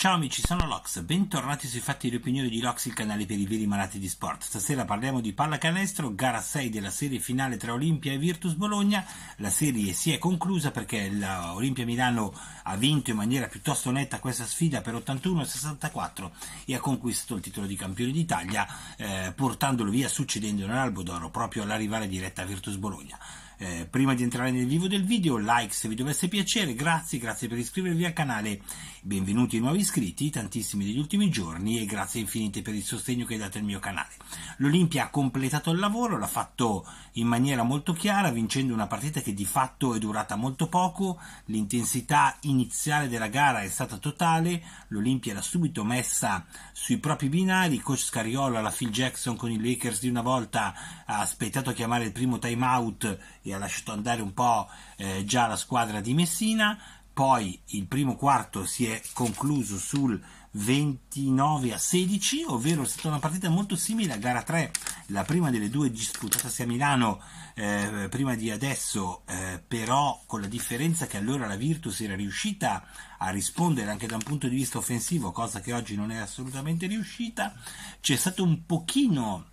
Ciao amici, sono Lox, bentornati sui fatti e le opinioni di Lox, il canale per i veri malati di sport. Stasera parliamo di pallacanestro, gara 6 della serie finale tra Olimpia e Virtus Bologna. La serie si è conclusa perché l'Olimpia Milano ha vinto in maniera piuttosto netta questa sfida per 81-64 e ha conquistato il titolo di campione d'Italia, eh, portandolo via succedendo in albo d'oro proprio alla rivale diretta Virtus Bologna. Eh, prima di entrare nel vivo del video, like se vi dovesse piacere, grazie, grazie per iscrivervi al canale, benvenuti ai nuovi iscritti, tantissimi degli ultimi giorni, e grazie infinite per il sostegno che date al mio canale. L'Olimpia ha completato il lavoro, l'ha fatto in maniera molto chiara, vincendo una partita che di fatto è durata molto poco, l'intensità iniziale della gara è stata totale, l'Olimpia l'ha subito messa sui propri binari, coach Scariola, la Phil Jackson con i Lakers di una volta ha aspettato a chiamare il primo time out e ha lasciato andare un po' eh, già la squadra di Messina, poi il primo quarto si è concluso sul 29 a 16, ovvero è stata una partita molto simile a gara 3, la prima delle due disputatasi a Milano eh, prima di adesso, eh, però con la differenza che allora la Virtus era riuscita a rispondere anche da un punto di vista offensivo, cosa che oggi non è assolutamente riuscita, c'è stato un pochino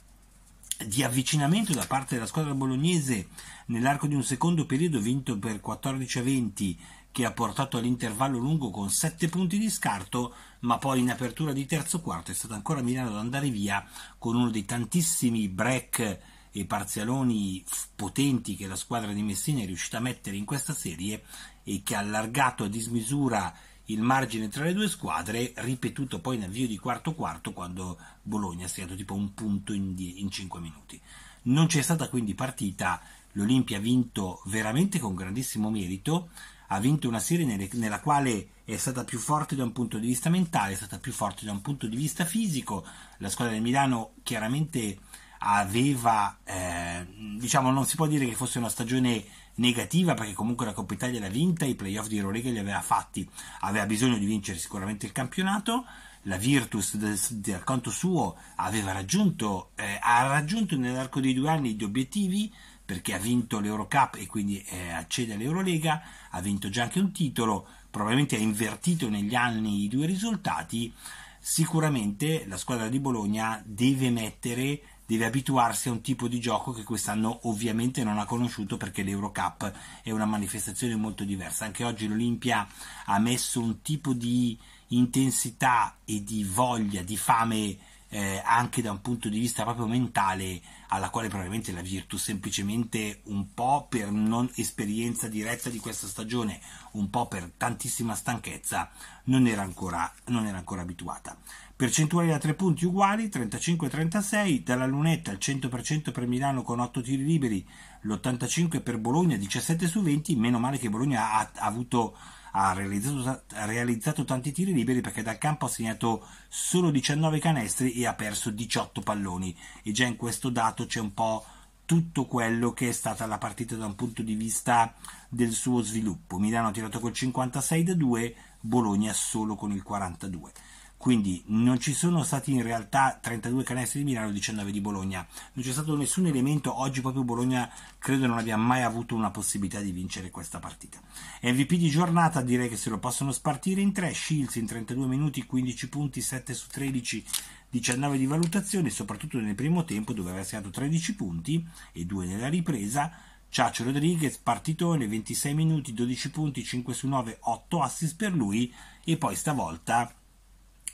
di avvicinamento da parte della squadra bolognese nell'arco di un secondo periodo vinto per 14 a 20 che ha portato all'intervallo lungo con 7 punti di scarto, ma poi in apertura di terzo quarto è stata ancora Milano ad andare via con uno dei tantissimi break e parzialoni potenti che la squadra di Messina è riuscita a mettere in questa serie e che ha allargato a dismisura il margine tra le due squadre, ripetuto poi in avvio di quarto quarto quando Bologna ha segnato tipo un punto in, die- in 5 minuti. Non c'è stata quindi partita, l'Olimpia ha vinto veramente con grandissimo merito, ha vinto una serie nelle, nella quale è stata più forte da un punto di vista mentale, è stata più forte da un punto di vista fisico. La squadra del Milano chiaramente aveva, eh, diciamo, non si può dire che fosse una stagione negativa perché comunque la Coppa Italia l'ha vinta, i playoff di Eurolega li aveva fatti, aveva bisogno di vincere sicuramente il campionato. La Virtus, dal conto suo, aveva raggiunto, eh, ha raggiunto nell'arco dei due anni gli obiettivi perché ha vinto l'Eurocup e quindi eh, accede all'Eurolega, ha vinto già anche un titolo, probabilmente ha invertito negli anni i due risultati, sicuramente la squadra di Bologna deve mettere deve abituarsi a un tipo di gioco che quest'anno ovviamente non ha conosciuto perché l'Eurocup è una manifestazione molto diversa. Anche oggi l'Olimpia ha messo un tipo di intensità e di voglia, di fame eh, anche da un punto di vista proprio mentale, alla quale probabilmente la Virtus semplicemente un po' per non esperienza diretta di questa stagione, un po' per tantissima stanchezza, non era ancora, non era ancora abituata. Percentuali da 3 punti uguali, 35-36, dalla lunetta il 100% per Milano con 8 tiri liberi, l'85% per Bologna, 17 su 20, meno male che Bologna ha, ha avuto ha realizzato, ha realizzato tanti tiri liberi perché dal campo ha segnato solo 19 canestri e ha perso 18 palloni e già in questo dato c'è un po' tutto quello che è stata la partita da un punto di vista del suo sviluppo. Milano ha tirato col 56 da 2, Bologna solo con il 42. Quindi non ci sono stati in realtà 32 canestri di Milano e 19 di Bologna, non c'è stato nessun elemento, oggi proprio Bologna credo non abbia mai avuto una possibilità di vincere questa partita. MVP di giornata direi che se lo possono spartire in 3, Shields in 32 minuti, 15 punti, 7 su 13, 19 di valutazione, soprattutto nel primo tempo dove aveva segnato 13 punti e 2 nella ripresa, Ciaccio Rodriguez, partitone, 26 minuti, 12 punti, 5 su 9, 8 assist per lui e poi stavolta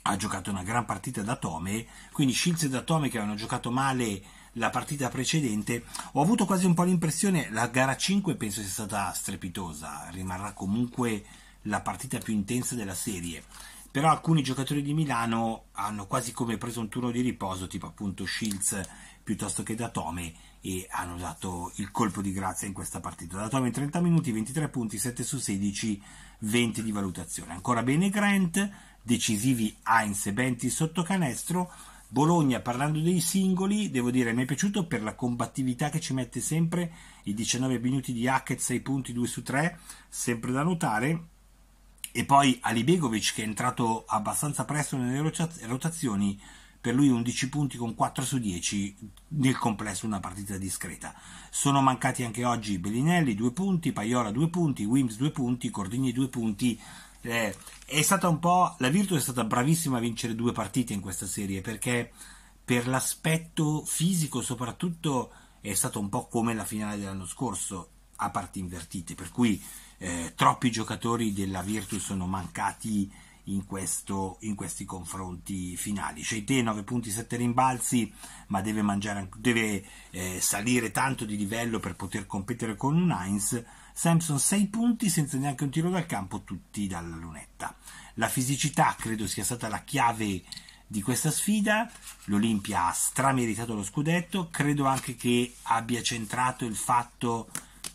ha giocato una gran partita da Tome, quindi Shields e da Tome che avevano giocato male la partita precedente, ho avuto quasi un po' l'impressione, la gara 5 penso sia stata strepitosa, rimarrà comunque la partita più intensa della serie, però alcuni giocatori di Milano hanno quasi come preso un turno di riposo, tipo appunto Shields piuttosto che da Tome e hanno dato il colpo di grazia in questa partita. Da Tome in 30 minuti, 23 punti, 7 su 16, 20 di valutazione. Ancora bene Grant, decisivi Heinz e Benti sotto canestro. Bologna, parlando dei singoli, devo dire mi è piaciuto per la combattività che ci mette sempre, i 19 minuti di Hackett, 6 punti, 2 su 3, sempre da notare. E poi Ali Begovic che è entrato abbastanza presto nelle rotazioni, per lui 11 punti con 4 su 10, nel complesso una partita discreta. Sono mancati anche oggi Bellinelli 2 punti, Paiola 2 punti, Wims 2 punti, Cordini 2 punti. Eh, è stata un po'. La Virtus è stata bravissima a vincere due partite in questa serie perché per l'aspetto fisico soprattutto è stato un po' come la finale dell'anno scorso a parti invertite, per cui eh, troppi giocatori della Virtus sono mancati in, questo, in questi confronti finali. Cioè, te 9 punti 7 rimbalzi, ma deve, mangiare, deve eh, salire tanto di livello per poter competere con un Heinz. Samson 6 punti senza neanche un tiro dal campo, tutti dalla lunetta. La fisicità credo sia stata la chiave di questa sfida. L'Olimpia ha strameritato lo scudetto. Credo anche che abbia centrato il fatto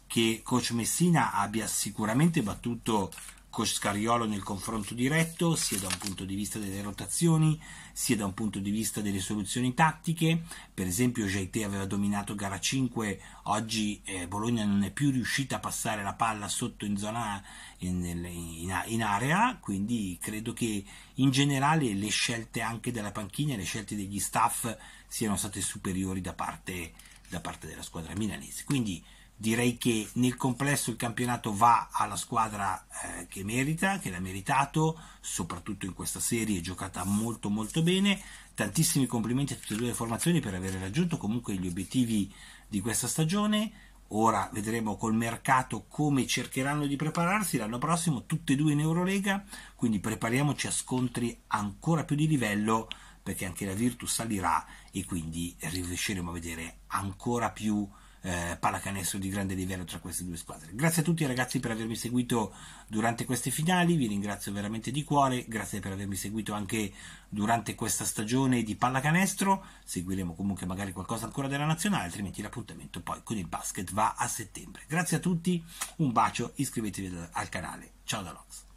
che Coach Messina abbia sicuramente battuto Coscariolo nel confronto diretto, sia da un punto di vista delle rotazioni, sia da un punto di vista delle soluzioni tattiche. Per esempio, Jaite aveva dominato gara 5, oggi eh, Bologna non è più riuscita a passare la palla sotto in zona in, in, in, area, quindi credo che in generale le scelte anche della panchina, le scelte degli staff siano state superiori da parte, da parte della squadra milanese. Quindi, direi che nel complesso il campionato va alla squadra eh, che merita, che l'ha meritato, soprattutto in questa serie giocata molto molto bene. Tantissimi complimenti a tutte e due le formazioni per aver raggiunto comunque gli obiettivi di questa stagione. Ora vedremo col mercato come cercheranno di prepararsi l'anno prossimo, tutte e due in Eurolega, quindi prepariamoci a scontri ancora più di livello perché anche la Virtus salirà e quindi riusciremo a vedere ancora più eh, pallacanestro di grande livello tra queste due squadre. Grazie a tutti ragazzi per avermi seguito durante queste finali, vi ringrazio veramente di cuore, grazie per avermi seguito anche durante questa stagione di pallacanestro, seguiremo comunque magari qualcosa ancora della nazionale, altrimenti l'appuntamento poi con il basket va a settembre. Grazie a tutti, un bacio, iscrivetevi al canale, ciao da Lox.